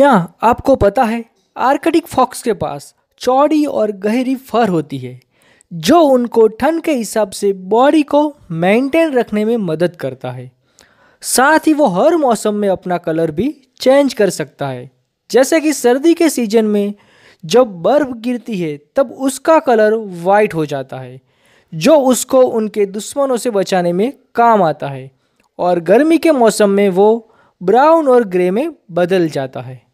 क्या आपको पता है आर्कटिक फॉक्स के पास चौड़ी और गहरी फर होती है जो उनको ठंड के हिसाब से बॉडी को मेंटेन रखने में मदद करता है साथ ही वो हर मौसम में अपना कलर भी चेंज कर सकता है जैसे कि सर्दी के सीजन में जब बर्फ गिरती है तब उसका कलर वाइट हो जाता है जो उसको उनके दुश्मनों से बचाने में काम आता है और गर्मी के मौसम में वो ब्राउन और ग्रे में बदल जाता है